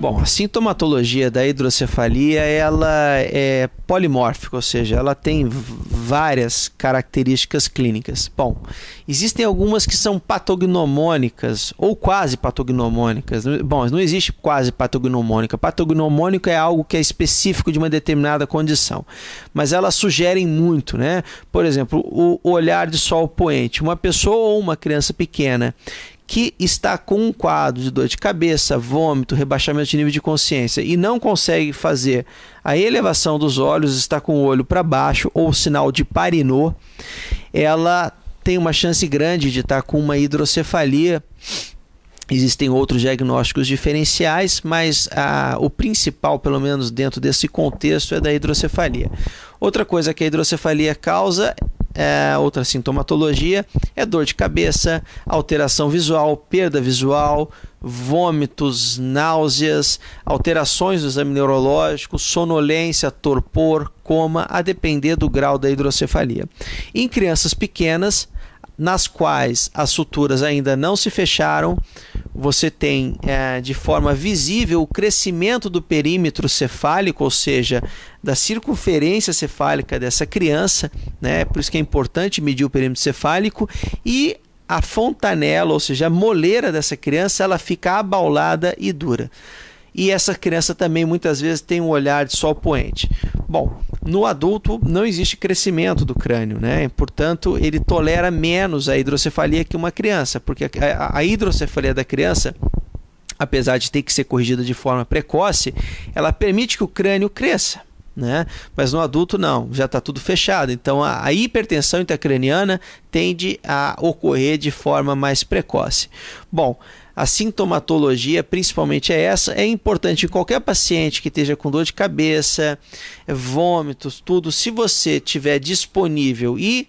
Bom, a sintomatologia da hidrocefalia ela é polimórfica, ou seja, ela tem várias características clínicas. Bom, existem algumas que são patognomônicas ou quase patognomônicas. Bom, não existe quase patognomônica. Patognomônico é algo que é específico de uma determinada condição, mas elas sugerem muito, né? Por exemplo, o olhar de sol poente. Uma pessoa ou uma criança pequena que está com um quadro de dor de cabeça, vômito, rebaixamento de nível de consciência e não consegue fazer a elevação dos olhos, está com o olho para baixo ou sinal de parinô, ela tem uma chance grande de estar tá com uma hidrocefalia. Existem outros diagnósticos diferenciais, mas a, o principal, pelo menos dentro desse contexto, é da hidrocefalia. Outra coisa que a hidrocefalia causa é, outra sintomatologia é dor de cabeça, alteração visual, perda visual, vômitos, náuseas, alterações do exame neurológico, sonolência, torpor, coma, a depender do grau da hidrocefalia. Em crianças pequenas, nas quais as suturas ainda não se fecharam, você tem é, de forma visível o crescimento do perímetro cefálico, ou seja, da circunferência cefálica dessa criança, né? É por isso que é importante medir o perímetro cefálico, e a fontanela, ou seja, a moleira dessa criança, ela fica abaulada e dura e essa criança também muitas vezes tem um olhar de sol poente. Bom, no adulto não existe crescimento do crânio, né? Portanto, ele tolera menos a hidrocefalia que uma criança, porque a, hidrocefalia da criança, apesar de ter que ser corrigida de forma precoce, ela permite que o crânio cresça né? Mas no adulto não, já está tudo fechado. Então a, a hipertensão intracraniana tende a ocorrer de forma mais precoce. Bom, a sintomatologia, principalmente é essa, é importante em qualquer paciente que esteja com dor de cabeça, vômitos, tudo. Se você tiver disponível e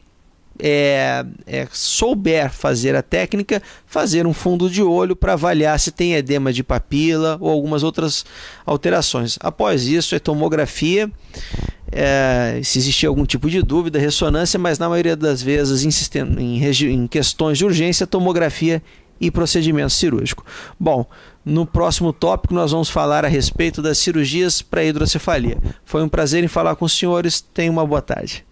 é, é, souber fazer a técnica, fazer um fundo de olho para avaliar se tem edema de papila ou algumas outras alterações. Após isso, é tomografia. É, se existir algum tipo de dúvida, ressonância, mas na maioria das vezes em, em, em questões de urgência, tomografia e procedimento cirúrgico. Bom, no próximo tópico nós vamos falar a respeito das cirurgias para hidrocefalia. Foi um prazer em falar com os senhores. Tenham uma boa tarde.